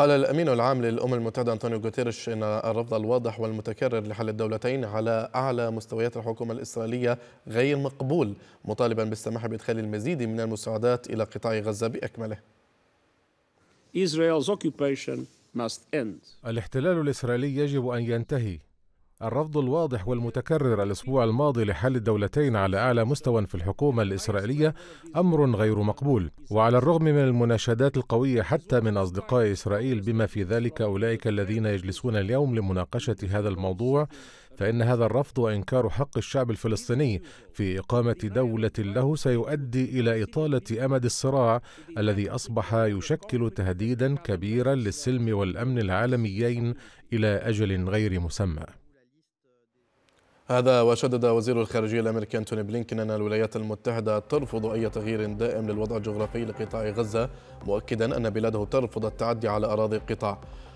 قال الأمين العام للأمم المتحدة أنطونيو غوتيريش أن الرفض الواضح والمتكرر لحل الدولتين على أعلى مستويات الحكومة الإسرائيلية غير مقبول مطالبا بالسماح بإدخال المزيد من المساعدات إلى قطاع غزة بأكمله الاحتلال الإسرائيلي يجب أن ينتهي الرفض الواضح والمتكرر الأسبوع الماضي لحل الدولتين على أعلى مستوى في الحكومة الإسرائيلية أمر غير مقبول، وعلى الرغم من المناشدات القوية حتى من أصدقاء إسرائيل بما في ذلك أولئك الذين يجلسون اليوم لمناقشة هذا الموضوع، فإن هذا الرفض وإنكار حق الشعب الفلسطيني في إقامة دولة له سيؤدي إلى إطالة أمد الصراع الذي أصبح يشكل تهديدا كبيرا للسلم والأمن العالميين إلى أجل غير مسمى. هذا وشدد وزير الخارجية الأمريكي أنتوني بلينكن أن الولايات المتحدة ترفض أي تغيير دائم للوضع الجغرافي لقطاع غزة مؤكدا أن بلاده ترفض التعدي على أراضي القطاع